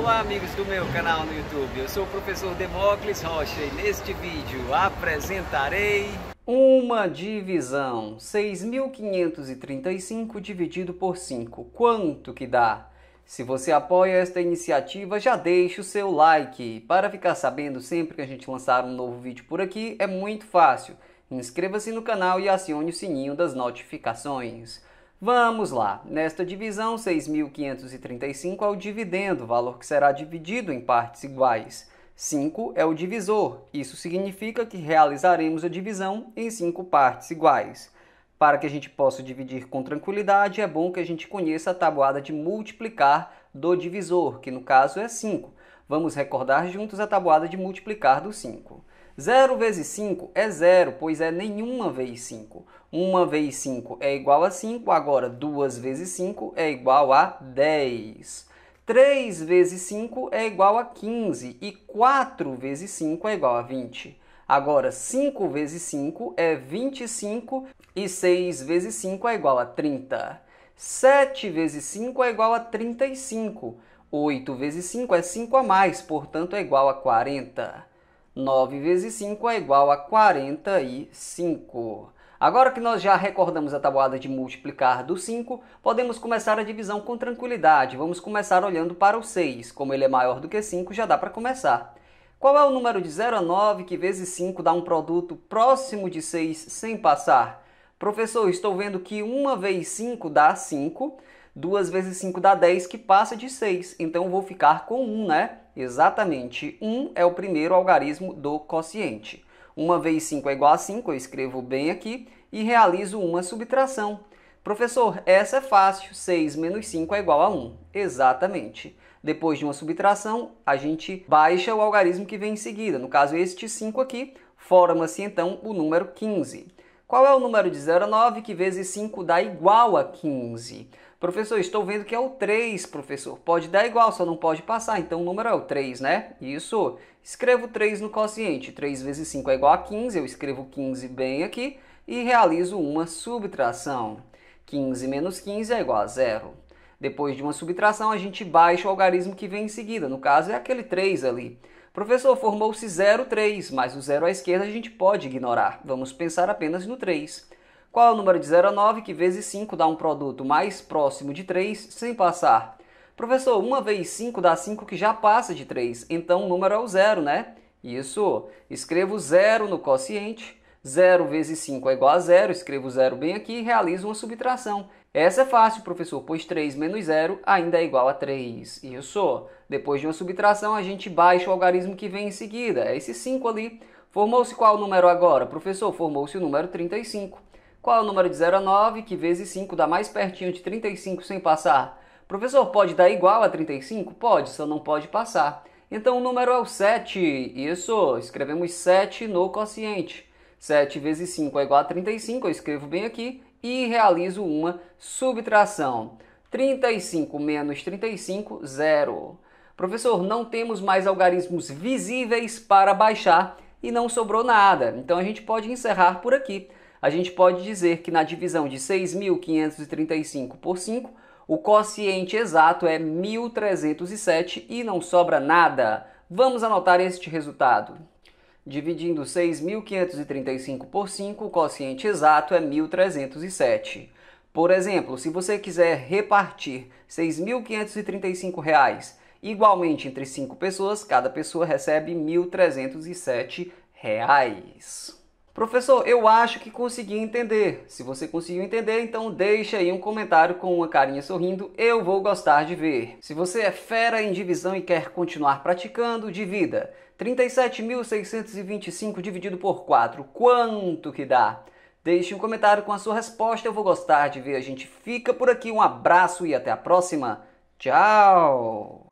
Olá amigos do meu canal no YouTube, eu sou o professor Demócles Rocha e neste vídeo apresentarei uma divisão 6.535 dividido por 5, quanto que dá? Se você apoia esta iniciativa, já deixa o seu like. Para ficar sabendo sempre que a gente lançar um novo vídeo por aqui, é muito fácil. Inscreva-se no canal e acione o sininho das notificações. Vamos lá. Nesta divisão, 6.535 é o dividendo, valor que será dividido em partes iguais. 5 é o divisor. Isso significa que realizaremos a divisão em cinco partes iguais. Para que a gente possa dividir com tranquilidade, é bom que a gente conheça a tabuada de multiplicar do divisor, que no caso é 5. Vamos recordar juntos a tabuada de multiplicar do 5. 0 vezes 5 é 0, pois é nenhuma vez 5. 1 vezes 5 é igual a 5, agora 2 vezes 5 é igual a 10. 3 vezes 5 é igual a 15 e 4 vezes 5 é igual a 20. Agora, 5 vezes 5 é 25 e 6 vezes 5 é igual a 30. 7 vezes 5 é igual a 35. 8 vezes 5 é 5 a mais, portanto é igual a 40. 9 vezes 5 é igual a 45. Agora que nós já recordamos a tabuada de multiplicar do 5, podemos começar a divisão com tranquilidade. Vamos começar olhando para o 6. Como ele é maior do que 5, já dá para começar. Qual é o número de 0 a 9 que vezes 5 dá um produto próximo de 6 sem passar? Professor, estou vendo que 1 vezes 5 dá 5, 2 vezes 5 dá 10, que passa de 6. Então vou ficar com 1, né? Exatamente. 1 um é o primeiro algarismo do quociente. 1 vez 5 é igual a 5, eu escrevo bem aqui e realizo uma subtração. Professor, essa é fácil. 6 menos 5 é igual a 1. Exatamente. Depois de uma subtração, a gente baixa o algarismo que vem em seguida. No caso, este 5 aqui, forma-se então o número 15. Qual é o número de 09 que vezes 5 dá igual a 15? Professor, estou vendo que é o 3, professor. Pode dar igual, só não pode passar. Então o número é o 3, né? Isso. Escrevo 3 no quociente. 3 vezes 5 é igual a 15. Eu escrevo 15 bem aqui e realizo uma subtração. 15 menos 15 é igual a zero. Depois de uma subtração, a gente baixa o algarismo que vem em seguida. No caso, é aquele 3 ali. Professor, formou-se 0, 3, mas o 0 à esquerda a gente pode ignorar. Vamos pensar apenas no 3. Qual é o número de 0 a 9 que vezes 5 dá um produto mais próximo de 3 sem passar? Professor, 1 vezes 5 dá 5 que já passa de 3, então o número é o 0, né? Isso. Escrevo 0 no quociente 0 vezes 5 é igual a 0, escrevo 0 bem aqui e realizo uma subtração. Essa é fácil, professor, pois 3 menos 0 ainda é igual a 3. Isso. Depois de uma subtração, a gente baixa o algarismo que vem em seguida. É esse 5 ali. Formou-se qual número agora? Professor, formou-se o número 35. Qual é o número de 0 a 9, que vezes 5 dá mais pertinho de 35 sem passar? Professor, pode dar igual a 35? Pode, só não pode passar. Então o número é o 7. Isso, escrevemos 7 no quociente. 7 vezes 5 é igual a 35, eu escrevo bem aqui, e realizo uma subtração. 35 menos 35, zero. Professor, não temos mais algarismos visíveis para baixar e não sobrou nada. Então a gente pode encerrar por aqui. A gente pode dizer que na divisão de 6.535 por 5, o quociente exato é 1.307 e não sobra nada. Vamos anotar este resultado. Dividindo 6.535 por 5, o quociente exato é 1.307. Por exemplo, se você quiser repartir R$ 6.535 igualmente entre 5 pessoas, cada pessoa recebe R$ 1.307. Professor, eu acho que consegui entender. Se você conseguiu entender, então deixa aí um comentário com uma carinha sorrindo, eu vou gostar de ver. Se você é fera em divisão e quer continuar praticando, divida 37.625 dividido por 4, quanto que dá? Deixe um comentário com a sua resposta, eu vou gostar de ver. A gente fica por aqui, um abraço e até a próxima. Tchau!